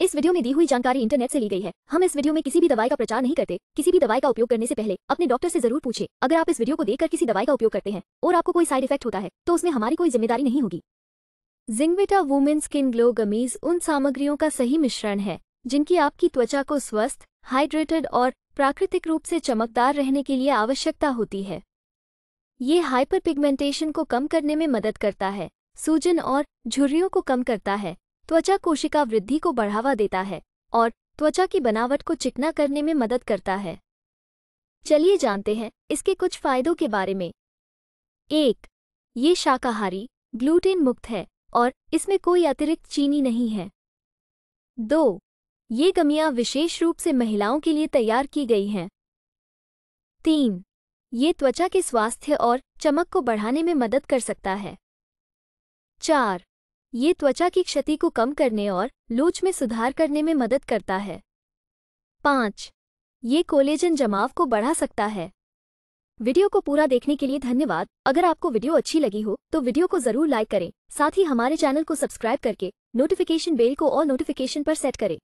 इस वीडियो में दी हुई जानकारी इंटरनेट से ली गई है हम इस वीडियो में किसी भी दवाई का प्रचार नहीं करते किसी भी दवाई का उपयोग करने से पहले अपने डॉक्टर से जरूर पूछे अगर आप इस वीडियो को देखकर किसी दवाई का उपयोग करते हैं और आपको कोई साइड इफेक्ट होता है तो उसमें हमारी कोई जिम्मेदारी नहीं होगी Zingavita women skin glow gummies उन सामग्रियों का सही मिश्रण है जिनकी आपकी त्वचा को स्वस्थ हाइड्रेटेड और प्राकृतिक रूप से चमकदार रहने के लिए आवश्यकता होती है ये हाइपर पिगमेंटेशन को कम करने में मदद करता है सूजन और झुर्रियों को कम करता है त्वचा कोशिका वृद्धि को बढ़ावा देता है और त्वचा की बनावट को चिकना करने में मदद करता है चलिए जानते हैं इसके कुछ फायदों के बारे में एक ये शाकाहारी ग्लूटेन मुक्त है और इसमें कोई अतिरिक्त चीनी नहीं है दो ये गमियां विशेष रूप से महिलाओं के लिए तैयार की गई हैं तीन ये त्वचा के स्वास्थ्य और चमक को बढ़ाने में मदद कर सकता है चार ये त्वचा की क्षति को कम करने और लोच में सुधार करने में मदद करता है पाँच ये कोलेजन जमाव को बढ़ा सकता है वीडियो को पूरा देखने के लिए धन्यवाद अगर आपको वीडियो अच्छी लगी हो तो वीडियो को जरूर लाइक करें साथ ही हमारे चैनल को सब्सक्राइब करके नोटिफिकेशन बेल को और नोटिफिकेशन पर सेट करें